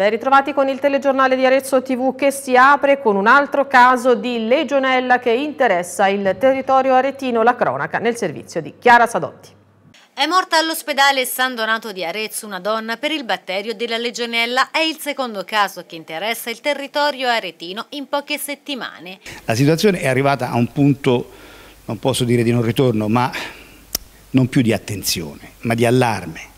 Ben ritrovati con il telegiornale di Arezzo TV che si apre con un altro caso di legionella che interessa il territorio aretino, la cronaca nel servizio di Chiara Sadotti. È morta all'ospedale San Donato di Arezzo una donna per il batterio della legionella. È il secondo caso che interessa il territorio aretino in poche settimane. La situazione è arrivata a un punto, non posso dire di non ritorno, ma non più di attenzione, ma di allarme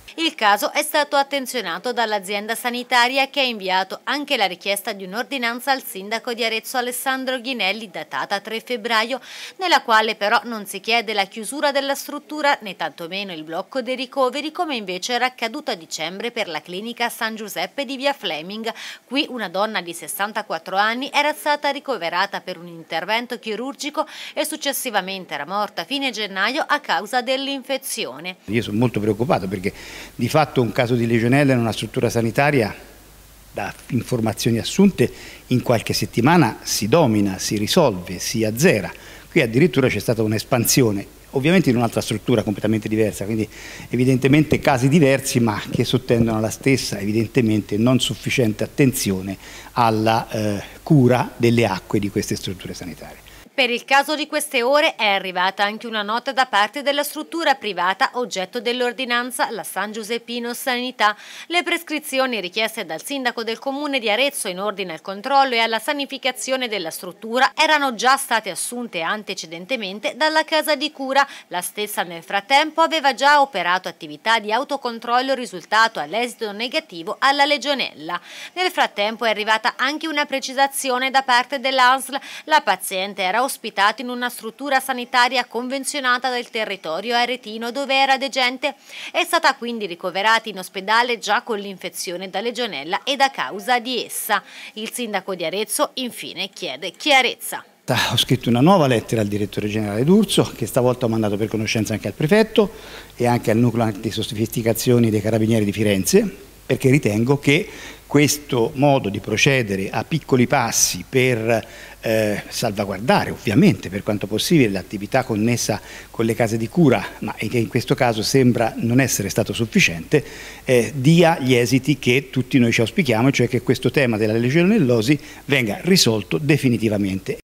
caso è stato attenzionato dall'azienda sanitaria che ha inviato anche la richiesta di un'ordinanza al sindaco di Arezzo Alessandro Ghinelli datata 3 febbraio, nella quale però non si chiede la chiusura della struttura né tantomeno il blocco dei ricoveri come invece era accaduto a dicembre per la clinica San Giuseppe di Via Fleming. Qui una donna di 64 anni era stata ricoverata per un intervento chirurgico e successivamente era morta a fine gennaio a causa dell'infezione. Io sono molto preoccupato perché di fatto un caso di legionella in una struttura sanitaria, da informazioni assunte, in qualche settimana si domina, si risolve, si azzera. Qui addirittura c'è stata un'espansione, ovviamente in un'altra struttura completamente diversa, quindi evidentemente casi diversi ma che sottendono la stessa evidentemente non sufficiente attenzione alla eh, cura delle acque di queste strutture sanitarie. Per il caso di queste ore è arrivata anche una nota da parte della struttura privata oggetto dell'ordinanza, la San Giuseppino Sanità. Le prescrizioni richieste dal sindaco del comune di Arezzo in ordine al controllo e alla sanificazione della struttura erano già state assunte antecedentemente dalla casa di cura. La stessa nel frattempo aveva già operato attività di autocontrollo risultato all'esito negativo alla legionella. Nel frattempo è arrivata anche una precisazione da parte dell'ANSL. La paziente era ospitato in una struttura sanitaria convenzionata del territorio aretino dove era degente. È stata quindi ricoverata in ospedale già con l'infezione da legionella e da causa di essa. Il sindaco di Arezzo infine chiede chiarezza. Ho scritto una nuova lettera al direttore generale D'Urso che stavolta ho mandato per conoscenza anche al prefetto e anche al nucleo di sofisticazioni dei carabinieri di Firenze perché ritengo che questo modo di procedere a piccoli passi per eh, salvaguardare ovviamente per quanto possibile l'attività connessa con le case di cura, ma che in questo caso sembra non essere stato sufficiente, eh, dia gli esiti che tutti noi ci auspichiamo, cioè che questo tema della legionellosi venga risolto definitivamente.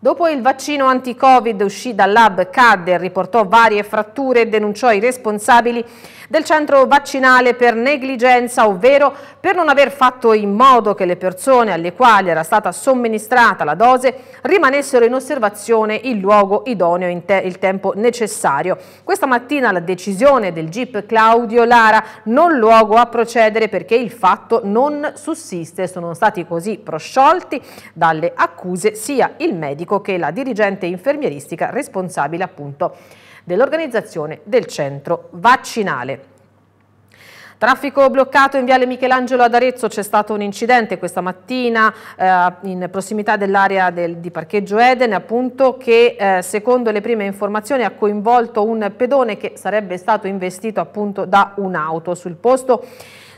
Dopo il vaccino anti-Covid uscì dal lab, e riportò varie fratture e denunciò i responsabili del centro vaccinale per negligenza, ovvero per non aver fatto in modo che le persone alle quali era stata somministrata la dose rimanessero in osservazione in luogo idoneo in te il tempo necessario. Questa mattina la decisione del GIP Claudio Lara non luogo a procedere perché il fatto non sussiste, sono stati così prosciolti dalle accuse sia il medico che la dirigente infermieristica responsabile appunto dell'organizzazione del centro vaccinale. Traffico bloccato in Viale Michelangelo ad Arezzo, c'è stato un incidente questa mattina eh, in prossimità dell'area del, di parcheggio Eden appunto che eh, secondo le prime informazioni ha coinvolto un pedone che sarebbe stato investito appunto da un'auto sul posto.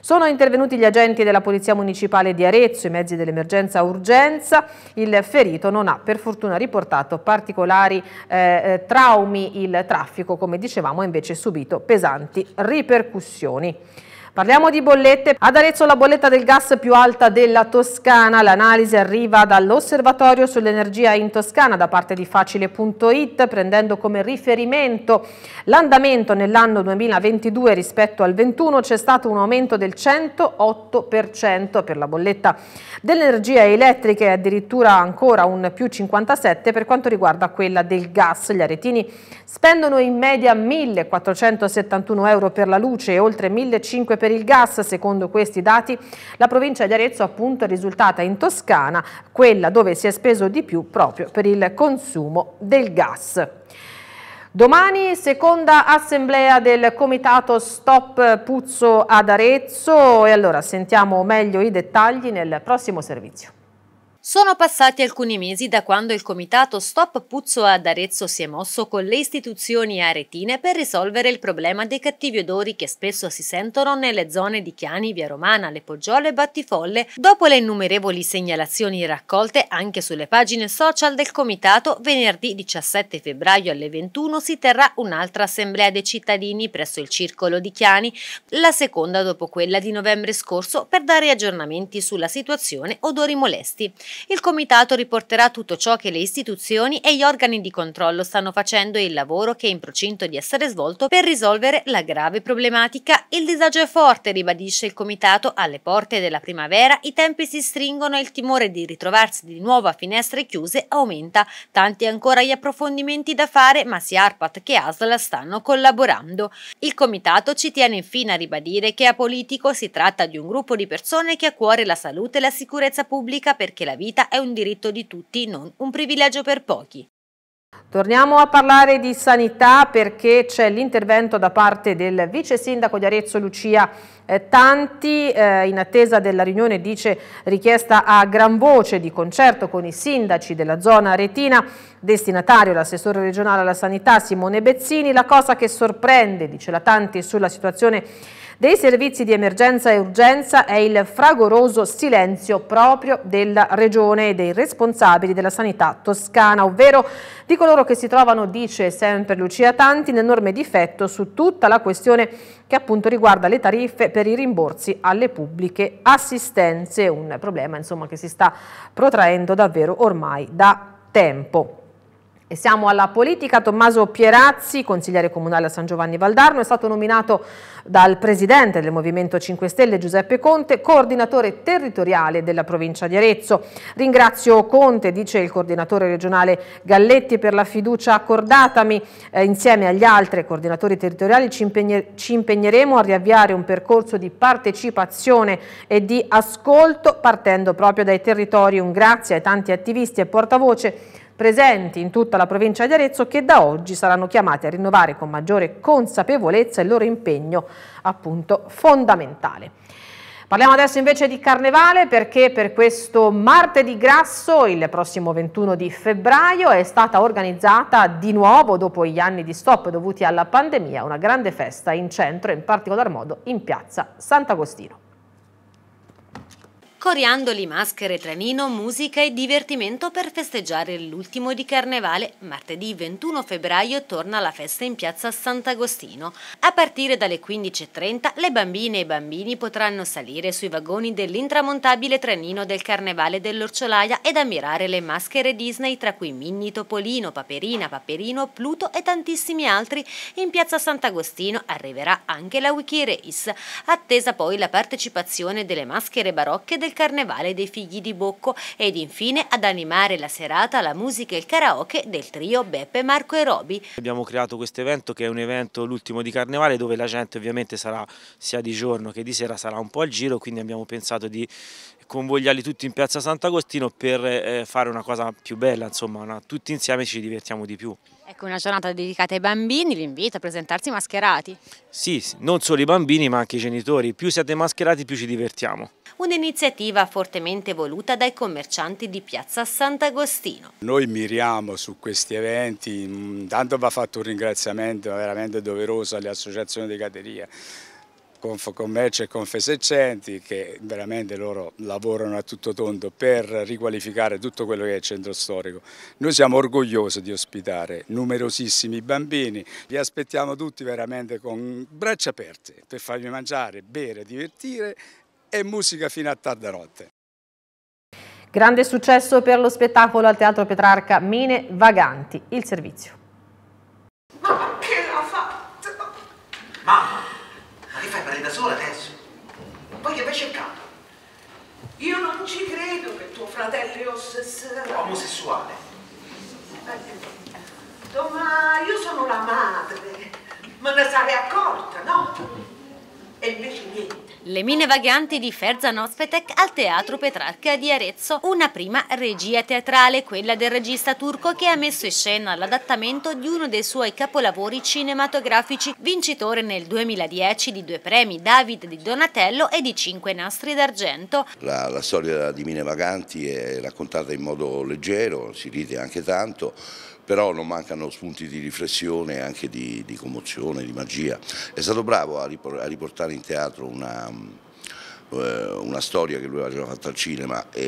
Sono intervenuti gli agenti della Polizia Municipale di Arezzo, i mezzi dell'emergenza urgenza. Il ferito non ha per fortuna riportato particolari eh, eh traumi. Il traffico, come dicevamo, ha invece subito pesanti ripercussioni. Parliamo di bollette. Ad Arezzo la bolletta del gas più alta della Toscana. L'analisi arriva dall'Osservatorio sull'energia in Toscana da parte di facile.it prendendo come riferimento l'andamento nell'anno 2022 rispetto al 21 c'è stato un aumento del 108% per la bolletta dell'energia elettrica e addirittura ancora un più 57 per quanto riguarda quella del gas. Gli aretini spendono in media 1.471 euro per la luce e oltre 1.500 per il gas, secondo questi dati la provincia di Arezzo appunto è risultata in Toscana quella dove si è speso di più proprio per il consumo del gas. Domani seconda assemblea del comitato Stop Puzzo ad Arezzo e allora sentiamo meglio i dettagli nel prossimo servizio. Sono passati alcuni mesi da quando il comitato Stop Puzzo ad Arezzo si è mosso con le istituzioni aretine per risolvere il problema dei cattivi odori che spesso si sentono nelle zone di Chiani, Via Romana, Le Poggiole e Battifolle, dopo le innumerevoli segnalazioni raccolte anche sulle pagine social del comitato, venerdì 17 febbraio alle 21 si terrà un'altra assemblea dei cittadini presso il circolo di Chiani, la seconda dopo quella di novembre scorso, per dare aggiornamenti sulla situazione odori molesti. Il Comitato riporterà tutto ciò che le istituzioni e gli organi di controllo stanno facendo e il lavoro che è in procinto di essere svolto per risolvere la grave problematica. Il disagio è forte, ribadisce il Comitato, alle porte della primavera i tempi si stringono e il timore di ritrovarsi di nuovo a finestre chiuse aumenta. Tanti ancora gli approfondimenti da fare, ma sia ARPAT che ASL stanno collaborando. Il Comitato ci tiene infine a ribadire che a politico si tratta di un gruppo di persone che ha a cuore la salute e la sicurezza pubblica perché la vita è un diritto di tutti, non un privilegio per pochi. Torniamo a parlare di sanità perché c'è l'intervento da parte del vice sindaco di Arezzo Lucia eh, Tanti eh, in attesa della riunione dice richiesta a gran voce di concerto con i sindaci della zona aretina destinatario l'assessore regionale alla sanità Simone Bezzini la cosa che sorprende dice la Tanti sulla situazione dei servizi di emergenza e urgenza è il fragoroso silenzio proprio della Regione e dei responsabili della sanità toscana, ovvero di coloro che si trovano, dice sempre Lucia Tanti, in enorme difetto su tutta la questione che appunto riguarda le tariffe per i rimborsi alle pubbliche assistenze, un problema insomma che si sta protraendo davvero ormai da tempo. E siamo alla politica. Tommaso Pierazzi, consigliere comunale a San Giovanni Valdarno, è stato nominato dal presidente del Movimento 5 Stelle Giuseppe Conte, coordinatore territoriale della provincia di Arezzo. Ringrazio Conte, dice il coordinatore regionale Galletti, per la fiducia accordatami. Eh, insieme agli altri coordinatori territoriali ci, impegne, ci impegneremo a riavviare un percorso di partecipazione e di ascolto partendo proprio dai territori. Un grazie ai tanti attivisti e portavoce presenti in tutta la provincia di Arezzo che da oggi saranno chiamati a rinnovare con maggiore consapevolezza il loro impegno appunto fondamentale. Parliamo adesso invece di carnevale perché per questo martedì grasso, il prossimo 21 di febbraio, è stata organizzata di nuovo dopo gli anni di stop dovuti alla pandemia una grande festa in centro, in particolar modo in piazza Sant'Agostino coriandoli, maschere, trenino, musica e divertimento per festeggiare l'ultimo di Carnevale. Martedì 21 febbraio torna la festa in piazza Sant'Agostino. A partire dalle 15.30 le bambine e i bambini potranno salire sui vagoni dell'intramontabile trenino del Carnevale dell'Orciolaia ed ammirare le maschere Disney tra cui Minnie, Topolino, Paperina, Paperino, Pluto e tantissimi altri. In piazza Sant'Agostino arriverà anche la Wiki Race, Attesa poi la partecipazione delle maschere barocche del il carnevale dei figli di Bocco ed infine ad animare la serata la musica e il karaoke del trio Beppe, Marco e Robi. Abbiamo creato questo evento che è un evento l'ultimo di carnevale dove la gente ovviamente sarà sia di giorno che di sera sarà un po' al giro quindi abbiamo pensato di convogliarli tutti in piazza Sant'Agostino per eh, fare una cosa più bella insomma una, tutti insieme ci divertiamo di più. Ecco, una giornata dedicata ai bambini, vi invito a presentarsi mascherati. Sì, non solo i bambini ma anche i genitori, più siete mascherati più ci divertiamo un'iniziativa fortemente voluta dai commercianti di piazza Sant'Agostino. Noi miriamo su questi eventi, intanto mm, va fatto un ringraziamento veramente doveroso alle associazioni di cateria, Confcommercio e Confesercenti che veramente loro lavorano a tutto tondo per riqualificare tutto quello che è il centro storico. Noi siamo orgogliosi di ospitare numerosissimi bambini, li aspettiamo tutti veramente con braccia aperte per farvi mangiare, bere, divertire e musica fino a tarda notte. Grande successo per lo spettacolo al Teatro Petrarca Mine Vaganti, il servizio. Ma che l'ha fatto? Mamma, ma ti fai male da sola adesso? Poi che vai cercando? Io non ci credo che tuo fratello è ossessuale. Omosessuale. Eh, ma io sono la madre, Me ne sarei accorta, no? e invece niente. Le mine vaganti di Ferzan Ospetek al Teatro Petrarca di Arezzo. Una prima regia teatrale, quella del regista turco che ha messo in scena l'adattamento di uno dei suoi capolavori cinematografici, vincitore nel 2010 di due premi David di Donatello e di cinque nastri d'argento. La, la storia di Mine Vaganti è raccontata in modo leggero, si ride anche tanto, però non mancano spunti di riflessione, anche di, di commozione, di magia. È stato bravo a riportare in teatro una eh, una storia che lui aveva fatto al cinema e,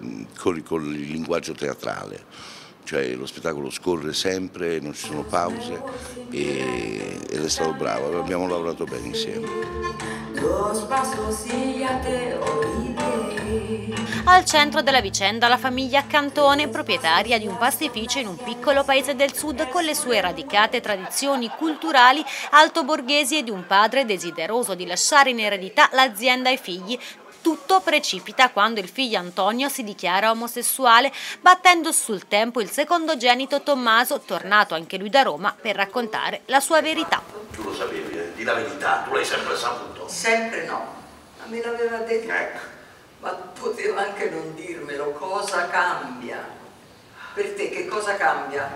eh, con, con, il linguaggio teatrale, cioè lo spettacolo scorre sempre, non ci sono pause e, ed è stato bravo, abbiamo lavorato bene insieme. Al centro della vicenda la famiglia Cantone, proprietaria di un pastificio in un piccolo paese del sud con le sue radicate tradizioni culturali altoborghesi e di un padre desideroso di lasciare in eredità l'azienda ai figli, tutto precipita quando il figlio Antonio si dichiara omosessuale, battendo sul tempo il secondogenito Tommaso, tornato anche lui da Roma per raccontare la sua verità. Tu lo sapevi? la verità, tu l'hai sempre saputo? Sempre no, ma me l'aveva detto. Ecco. Ma poteva anche non dirmelo, cosa cambia? Per te che cosa cambia?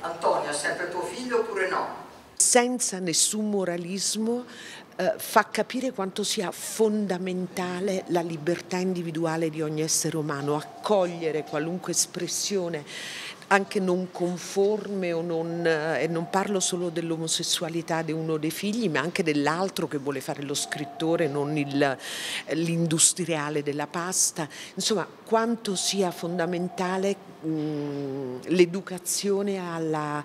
Antonio è sempre tuo figlio oppure no? Senza nessun moralismo eh, fa capire quanto sia fondamentale la libertà individuale di ogni essere umano, accogliere qualunque espressione anche non conforme non, eh, e non parlo solo dell'omosessualità di uno dei figli ma anche dell'altro che vuole fare lo scrittore non l'industriale della pasta insomma quanto sia fondamentale mm, l'educazione alla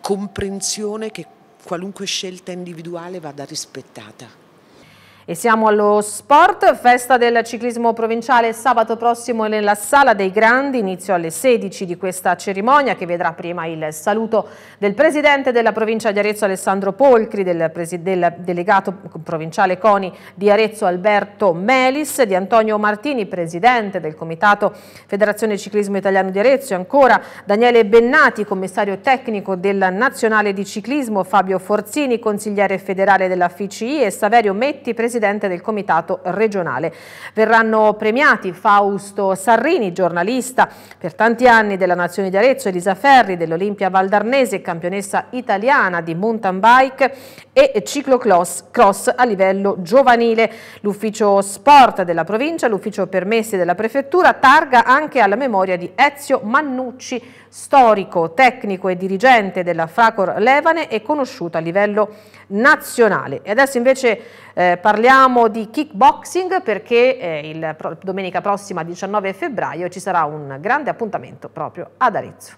comprensione che qualunque scelta individuale vada rispettata e siamo allo sport, festa del ciclismo provinciale sabato prossimo nella Sala dei Grandi, inizio alle 16 di questa cerimonia che vedrà prima il saluto del presidente della provincia di Arezzo Alessandro Polcri, del, del delegato provinciale CONI di Arezzo Alberto Melis, di Antonio Martini, presidente del comitato Federazione Ciclismo Italiano di Arezzo e ancora Daniele Bennati, commissario tecnico della Nazionale di Ciclismo, Fabio Forzini, consigliere federale della FCI e Saverio Metti, presidente presidente del comitato regionale. Verranno premiati Fausto Sarrini, giornalista per tanti anni della Nazione di Arezzo, Elisa Ferri dell'Olimpia Valdarnese, campionessa italiana di mountain bike e ciclocross cross a livello giovanile. L'ufficio sport della provincia, l'ufficio permessi della prefettura targa anche alla memoria di Ezio Mannucci, storico, tecnico e dirigente della Fracor Levane e conosciuto a livello nazionale. E adesso invece eh, parliamo di kickboxing perché eh, il, domenica prossima 19 febbraio ci sarà un grande appuntamento proprio ad Arezzo.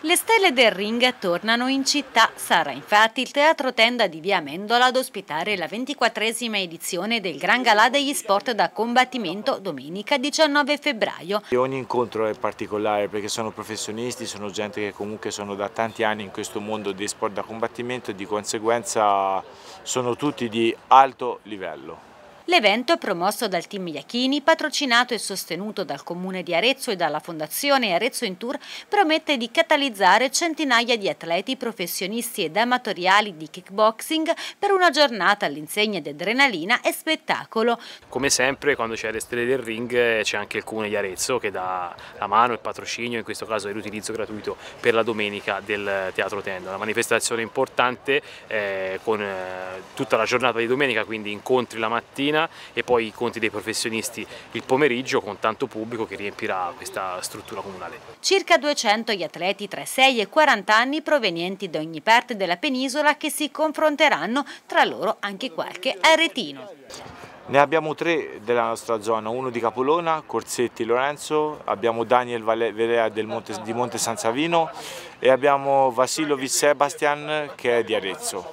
Le stelle del ring tornano in città. Sarà infatti il Teatro Tenda di Via Mendola ad ospitare la 24esima edizione del Gran Galà degli Sport da combattimento domenica 19 febbraio. Ogni incontro è particolare perché sono professionisti, sono gente che comunque sono da tanti anni in questo mondo dei sport da combattimento e di conseguenza sono tutti di alto livello. L'evento, promosso dal team Iachini, patrocinato e sostenuto dal Comune di Arezzo e dalla Fondazione Arezzo in Tour, promette di catalizzare centinaia di atleti professionisti ed amatoriali di kickboxing per una giornata all'insegna di adrenalina e spettacolo. Come sempre, quando c'è le stelle del ring c'è anche il Comune di Arezzo che dà la mano, il patrocinio, in questo caso è l'utilizzo gratuito per la domenica del Teatro Tenda. Una manifestazione importante eh, con eh, tutta la giornata di domenica, quindi incontri la mattina, mattina e poi i conti dei professionisti il pomeriggio con tanto pubblico che riempirà questa struttura comunale. Circa 200 gli atleti tra 6 e 40 anni provenienti da ogni parte della penisola che si confronteranno tra loro anche qualche aretino. Ne abbiamo tre della nostra zona, uno di Capolona, Corsetti Lorenzo, abbiamo Daniel Verea Monte, di Monte San Savino e abbiamo Vasilovic Sebastian che è di Arezzo.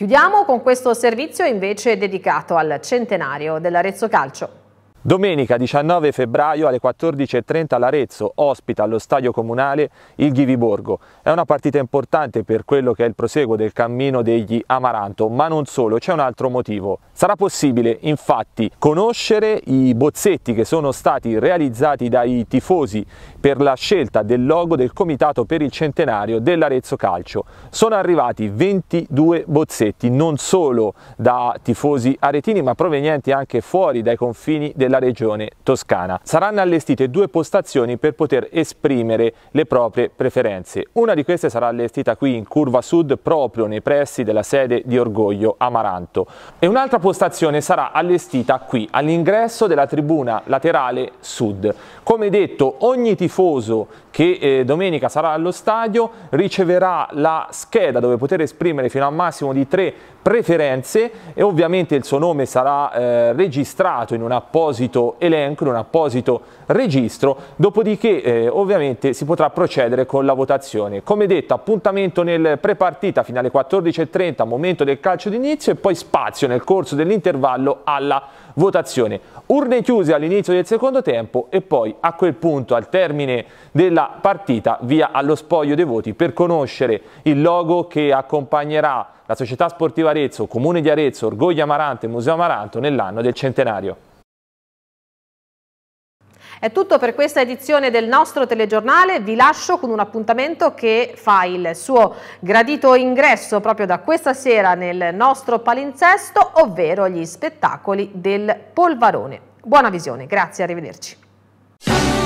Chiudiamo con questo servizio invece dedicato al centenario dell'Arezzo Calcio. Domenica 19 febbraio alle 14.30 l'Arezzo ospita allo stadio comunale il Ghiviborgo. È una partita importante per quello che è il proseguo del cammino degli Amaranto, ma non solo, c'è un altro motivo. Sarà possibile infatti conoscere i bozzetti che sono stati realizzati dai tifosi per la scelta del logo del Comitato per il Centenario dell'Arezzo Calcio. Sono arrivati 22 bozzetti, non solo da tifosi aretini, ma provenienti anche fuori dai confini del della regione toscana. Saranno allestite due postazioni per poter esprimere le proprie preferenze. Una di queste sarà allestita qui in Curva Sud proprio nei pressi della sede di Orgoglio Amaranto e un'altra postazione sarà allestita qui all'ingresso della tribuna laterale sud. Come detto ogni tifoso che eh, domenica sarà allo stadio riceverà la scheda dove poter esprimere fino a un massimo di tre preferenze e ovviamente il suo nome sarà eh, registrato in un apposito elenco, in un apposito registro, dopodiché eh, ovviamente si potrà procedere con la votazione. Come detto appuntamento nel prepartita fino alle 14.30, momento del calcio d'inizio e poi spazio nel corso dell'intervallo alla votazione votazione. Urne chiuse all'inizio del secondo tempo e poi a quel punto, al termine della partita, via allo spoglio dei voti per conoscere il logo che accompagnerà la Società Sportiva Arezzo, Comune di Arezzo, Orgoglio Amaranto e Museo Amaranto nell'anno del centenario. È tutto per questa edizione del nostro telegiornale, vi lascio con un appuntamento che fa il suo gradito ingresso proprio da questa sera nel nostro palinzesto, ovvero gli spettacoli del Polvarone. Buona visione, grazie, arrivederci.